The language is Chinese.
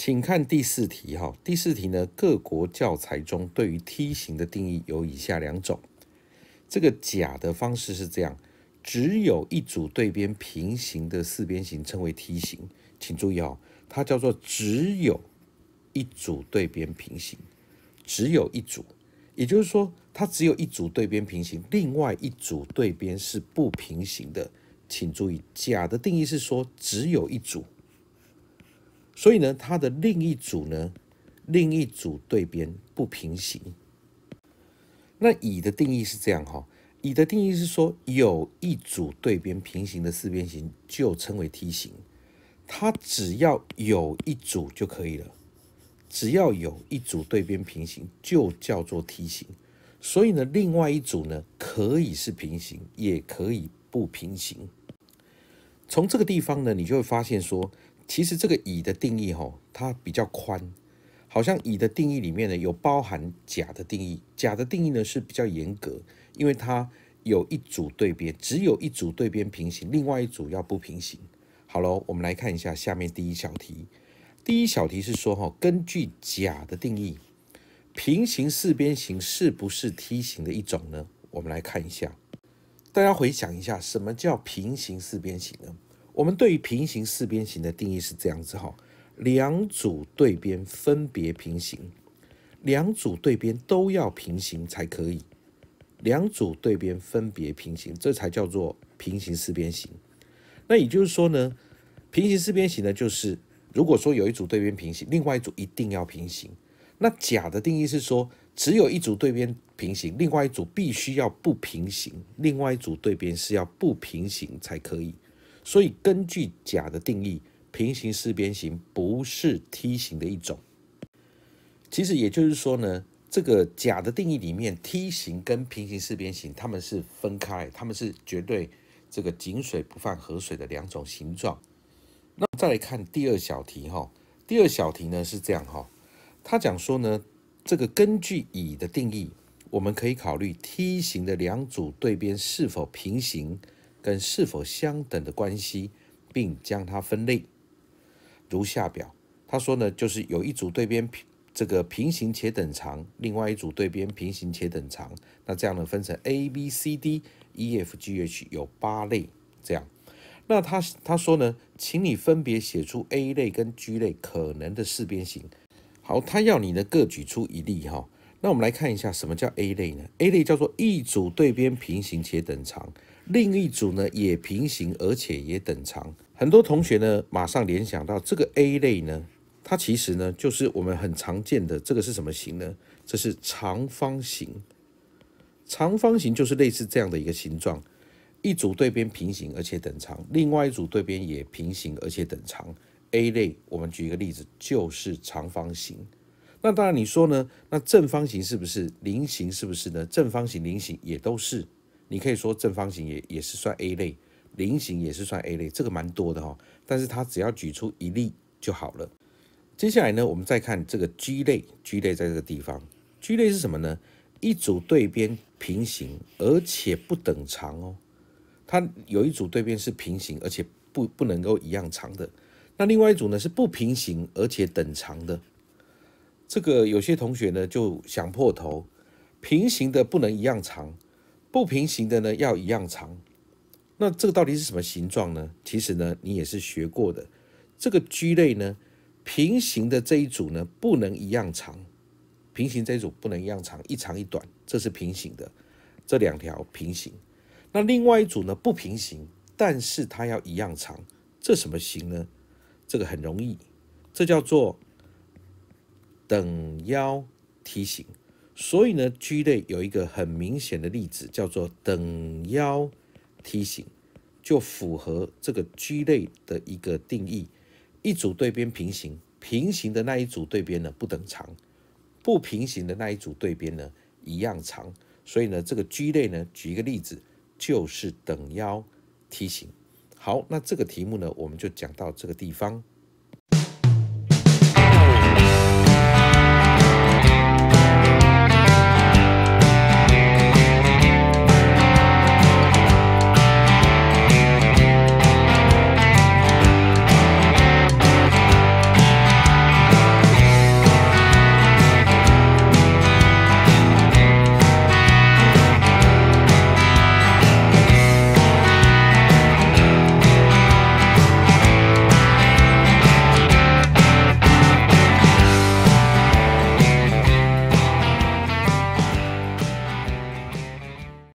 请看第四题哈，第四题呢，各国教材中对于梯形的定义有以下两种。这个甲的方式是这样，只有一组对边平行的四边形称为梯形。请注意哦，它叫做只有一组对边平行，只有一组，也就是说，它只有一组对边平行，另外一组对边是不平行的。请注意，甲的定义是说只有一组。所以呢，它的另一组呢，另一组对边不平行。那乙的定义是这样哈，乙的定义是说，有一组对边平行的四边形就称为梯形。它只要有一组就可以了，只要有一组对边平行就叫做梯形。所以呢，另外一组呢，可以是平行，也可以不平行。从这个地方呢，你就会发现说。其实这个乙的定义哈，它比较宽，好像乙的定义里面呢有包含甲的定义。甲的定义呢是比较严格，因为它有一组对边，只有一组对边平行，另外一组要不平行。好了，我们来看一下下面第一小题。第一小题是说哈，根据甲的定义，平行四边形是不是梯形的一种呢？我们来看一下，大家回想一下，什么叫平行四边形呢？我们对于平行四边形的定义是这样子哈，两组对边分别平行，两组对边都要平行才可以，两组对边分别平行，这才叫做平行四边形。那也就是说呢，平行四边形呢，就是如果说有一组对边平行，另外一组一定要平行。那甲的定义是说，只有一组对边平行，另外一组必须要不平行，另外一组对边是要不平行才可以。所以，根据甲的定义，平行四边形不是梯形的一种。其实也就是说呢，这个甲的定义里面，梯形跟平行四边形它们是分开，它们是绝对这个井水不犯河水的两种形状。那再来看第二小题哈，第二小题呢是这样哈，他讲说呢，这个根据乙的定义，我们可以考虑梯形的两组对边是否平行。跟是否相等的关系，并将它分类，如下表。他说呢，就是有一组对边平这个平行且等长，另外一组对边平行且等长，那这样呢分成 A B C D E F G H 有八类这样。那他他说呢，请你分别写出 A 类跟 G 类可能的四边形。好，他要你呢各举出一例哈。那我们来看一下什么叫 A 类呢？A 类叫做一组对边平行且等长，另一组呢也平行而且也等长。很多同学呢马上联想到这个 A 类呢，它其实呢就是我们很常见的这个是什么形呢？这是长方形。长方形就是类似这样的一个形状，一组对边平行而且等长，另外一组对边也平行而且等长。A 类，我们举一个例子，就是长方形。那当然，你说呢？那正方形是不是？菱形是不是呢？正方形、菱形也都是。你可以说正方形也也是算 A 类，菱形也是算 A 类，这个蛮多的哈。但是它只要举出一例就好了。接下来呢，我们再看这个 G 类，G 类在这个地方。G 类是什么呢？一组对边平行，而且不等长哦。它有一组对边是平行，而且不不能够一样长的。那另外一组呢是不平行，而且等长的。这个有些同学呢就想破头，平行的不能一样长，不平行的呢要一样长。那这个到底是什么形状呢？其实呢你也是学过的，这个居类呢，平行的这一组呢不能一样长，平行这一组不能一样长，一长一短，这是平行的这两条平行。那另外一组呢不平行，但是它要一样长，这什么形呢？这个很容易，这叫做。等腰梯形，所以呢，G 类有一个很明显的例子，叫做等腰梯形，就符合这个 G 类的一个定义：一组对边平行，平行的那一组对边呢不等长，不平行的那一组对边呢一样长。所以呢，这个 G 类呢，举一个例子就是等腰梯形。好，那这个题目呢，我们就讲到这个地方。